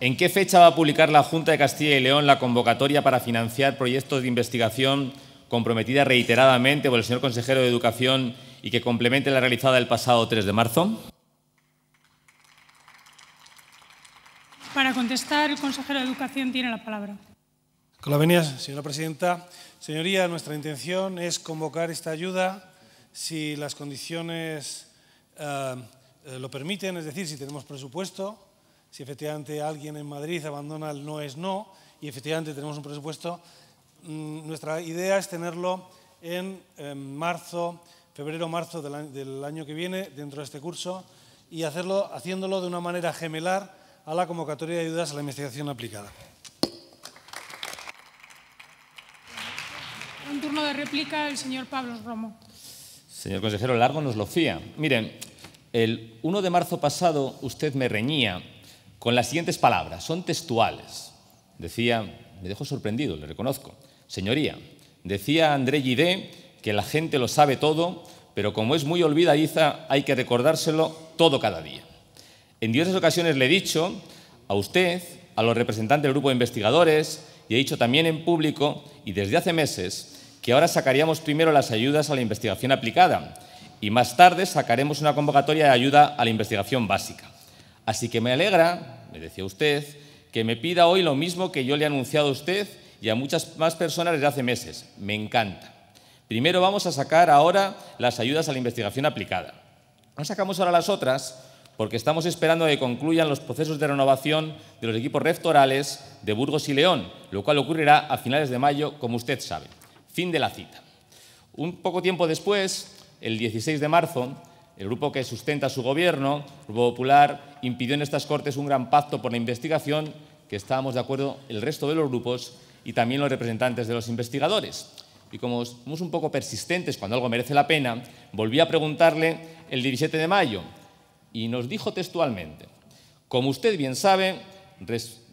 ¿En qué fecha va a publicar la Junta de Castilla y León la convocatoria para financiar proyectos de investigación comprometida reiteradamente por el señor consejero de Educación y que complemente la realizada el pasado 3 de marzo? Para contestar, el consejero de Educación tiene la palabra. Con la señora presidenta. Señoría, nuestra intención es convocar esta ayuda si las condiciones eh, eh, lo permiten, es decir, si tenemos presupuesto si efectivamente alguien en Madrid abandona el no es no y efectivamente tenemos un presupuesto, mm, nuestra idea es tenerlo en, em, marzo, febrero, marzo del año, que viene, dentro de este curso, y hacerlo, haciéndolo de una manera gemelar a la convocatoria de ayudas a la investigación aplicada. Un turno de réplica el señor Pablo Romo. Señor consejero, largo nos lo fía. Miren, el 1 de marzo pasado usted me reñía con las siguientes palabras, son textuales. Decía, me dejo sorprendido, le reconozco. Señoría, decía André Gide que la gente lo sabe todo, pero como es muy olvidadiza, hay que recordárselo todo cada día. En diversas ocasiones le he dicho a usted, a los representantes del grupo de investigadores, y he dicho también en público y desde hace meses que ahora sacaríamos primero las ayudas a la investigación aplicada y más tarde sacaremos una convocatoria de ayuda a la investigación básica. Así que me alegra, me decía usted, que me pida hoy lo mismo que yo le he anunciado a usted y a muchas más personas desde hace meses. Me encanta. Primero vamos a sacar ahora las ayudas a la investigación aplicada. No sacamos ahora las otras porque estamos esperando que concluyan los procesos de renovación de los equipos rectorales de Burgos y León, lo cual ocurrirá a finales de mayo, como usted sabe. Fin de la cita. Un poco tiempo después, el 16 de marzo, el grupo que sustenta su gobierno, el Grupo Popular, impidió en estas Cortes un gran pacto por la investigación, que estábamos de acuerdo el resto de los grupos y también los representantes de los investigadores. Y como somos un poco persistentes cuando algo merece la pena, volví a preguntarle el 17 de mayo y nos dijo textualmente, como usted bien sabe,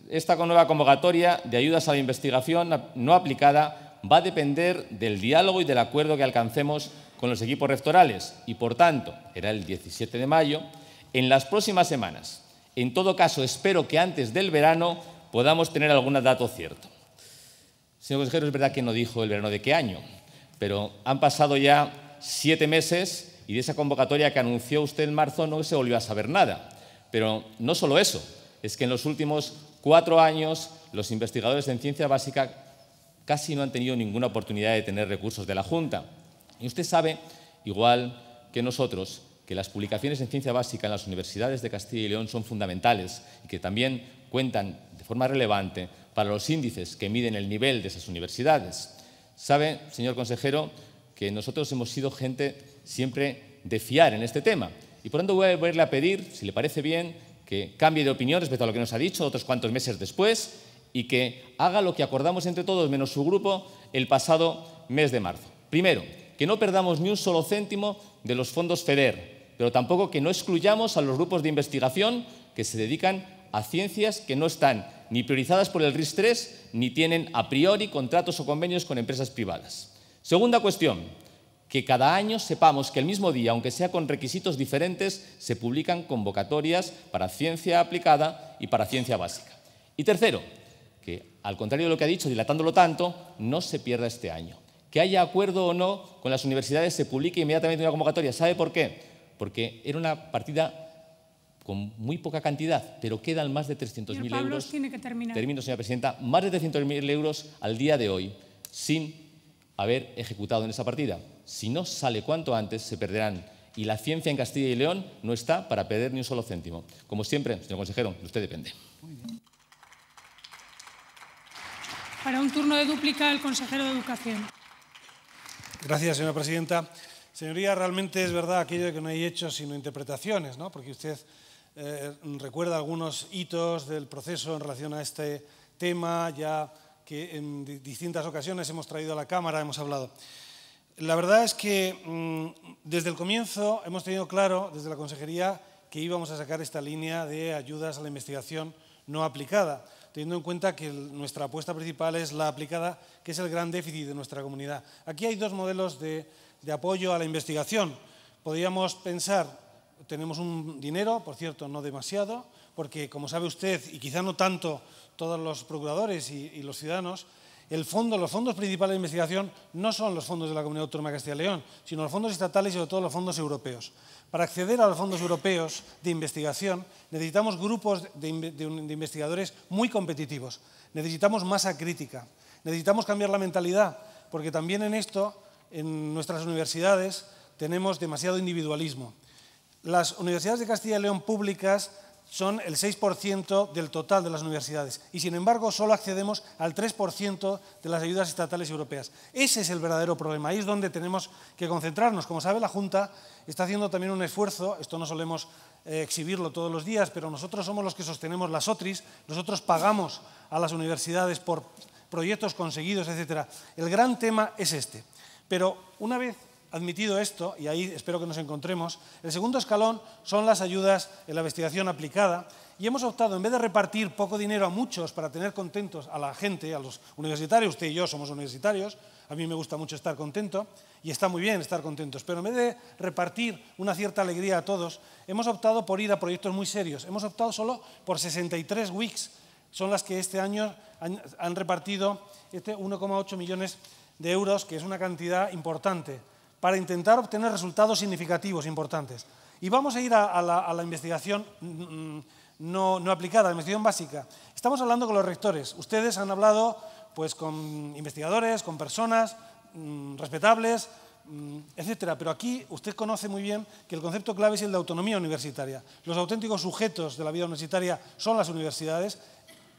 esta nueva convocatoria de ayudas a la investigación no aplicada va a depender del diálogo y del acuerdo que alcancemos con los equipos rectorales y, por tanto, era el 17 de mayo, en las próximas semanas. En todo caso, espero que antes del verano podamos tener algún dato cierto. Señor consejero, es verdad que no dijo el verano de qué año, pero han pasado ya siete meses y de esa convocatoria que anunció usted en marzo no se volvió a saber nada. Pero no solo eso, es que en los últimos cuatro años los investigadores en ciencia básica casi no han tenido ninguna oportunidad de tener recursos de la Junta. Y usted sabe, igual que nosotros, que las publicaciones en ciencia básica en las universidades de Castilla y León son fundamentales y que también cuentan de forma relevante para los índices que miden el nivel de esas universidades. Sabe, señor consejero, que nosotros hemos sido gente siempre de fiar en este tema. Y por tanto voy a volverle a pedir, si le parece bien, que cambie de opinión respecto a lo que nos ha dicho otros cuantos meses después y que haga lo que acordamos entre todos, menos su grupo, el pasado mes de marzo. Primero, que no perdamos ni un solo céntimo de los fondos FEDER, pero tampoco que no excluyamos a los grupos de investigación que se dedican a ciencias que no están ni priorizadas por el RIS-3 ni tienen a priori contratos o convenios con empresas privadas. Segunda cuestión, que cada año sepamos que el mismo día, aunque sea con requisitos diferentes, se publican convocatorias para ciencia aplicada y para ciencia básica. Y tercero, que al contrario de lo que ha dicho, dilatándolo tanto, no se pierda este año que haya acuerdo o no con las universidades, se publique inmediatamente una convocatoria. ¿Sabe por qué? Porque era una partida con muy poca cantidad, pero quedan más de 300.000 euros. Tiene que terminar. Termino, señora presidenta. Más de 300.000 euros al día de hoy sin haber ejecutado en esa partida. Si no sale cuanto antes, se perderán. Y la ciencia en Castilla y León no está para perder ni un solo céntimo. Como siempre, señor consejero, usted depende. Para un turno de dúplica, el consejero de Educación. Gracias, señora presidenta. Señoría, realmente es verdad aquello de que no hay hechos sino interpretaciones, ¿no? porque usted eh, recuerda algunos hitos del proceso en relación a este tema, ya que en distintas ocasiones hemos traído a la Cámara, hemos hablado. La verdad es que mm, desde el comienzo hemos tenido claro, desde la Consejería, que íbamos a sacar esta línea de ayudas a la investigación no aplicada teniendo en cuenta que nuestra apuesta principal es la aplicada, que es el gran déficit de nuestra comunidad. Aquí hay dos modelos de, apoyo a la investigación. Podríamos pensar, tenemos un dinero, por cierto, no demasiado, porque como sabe usted, y quizá no tanto todos los procuradores y los ciudadanos, el fondo, los fondos principales de investigación no son los fondos de la Comunidad Autónoma de Castilla y León, sino los fondos estatales y sobre todo los fondos europeos. Para acceder a los fondos europeos de investigación necesitamos grupos de, de investigadores muy competitivos, necesitamos masa crítica, necesitamos cambiar la mentalidad, porque también en esto, en nuestras universidades, tenemos demasiado individualismo. Las universidades de Castilla y León públicas son el 6% del total de las universidades y, sin embargo, solo accedemos al 3% de las ayudas estatales europeas. Ese es el verdadero problema, ahí es donde tenemos que concentrarnos. Como sabe, la Junta está haciendo también un esfuerzo, esto no solemos eh, exhibirlo todos los días, pero nosotros somos los que sostenemos las OTRIs, nosotros pagamos a las universidades por proyectos conseguidos, etc. El gran tema es este. Pero una vez Admitido esto, y ahí espero que nos encontremos, el segundo escalón son las ayudas en la investigación aplicada y hemos optado, en vez de repartir poco dinero a muchos para tener contentos a la gente, a los universitarios, usted y yo somos universitarios, a mí me gusta mucho estar contento y está muy bien estar contentos, pero en vez de repartir una cierta alegría a todos, hemos optado por ir a proyectos muy serios. Hemos optado solo por 63 weeks, son las que este año han, repartido este 1,8 millones de euros, que es una cantidad importante para intentar obtener resultados significativos, importantes. Y vamos a ir a, la, investigación mm, mm, no, aplicada, la investigación básica. Estamos hablando con los rectores. Ustedes han hablado pues, con investigadores, con personas mm, respetables, etc. etcétera. Pero aquí usted conoce muy bien que el concepto clave es el de autonomía universitaria. Los auténticos sujetos de la vida universitaria son las universidades,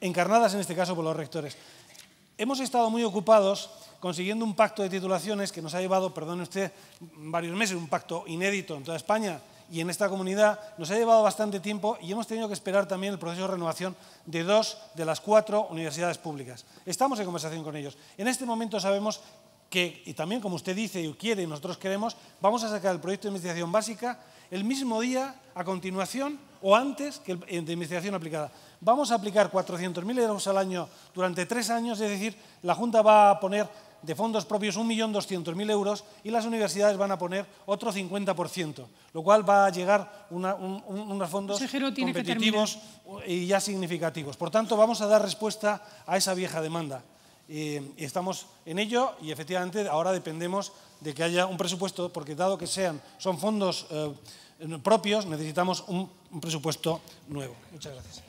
encarnadas en este caso por los rectores. Hemos estado muy ocupados consiguiendo un pacto de titulaciones que nos ha llevado, perdone usted, varios meses, un pacto inédito en toda España y en esta comunidad, nos ha llevado bastante tiempo y hemos tenido que esperar también el proceso de renovación de dos de las cuatro universidades públicas. Estamos en conversación con ellos. En este momento sabemos que, y también como usted dice y quiere y nosotros queremos, vamos a sacar el proyecto de investigación básica el mismo día, a continuación o antes que el eh, de investigación aplicada. Vamos a aplicar 400.000 euros al año durante tres años, es decir, la Junta va a poner de fondos propios 1.200.000 euros y las universidades van a poner otro 50%, lo cual va a llegar a unos fondos competitivos y ya significativos. Por tanto, vamos a dar respuesta a esa vieja demanda y estamos en ello y efectivamente ahora dependemos de que haya un presupuesto, porque dado que sean, son fondos eh, propios, necesitamos un presupuesto nuevo. Muchas gracias.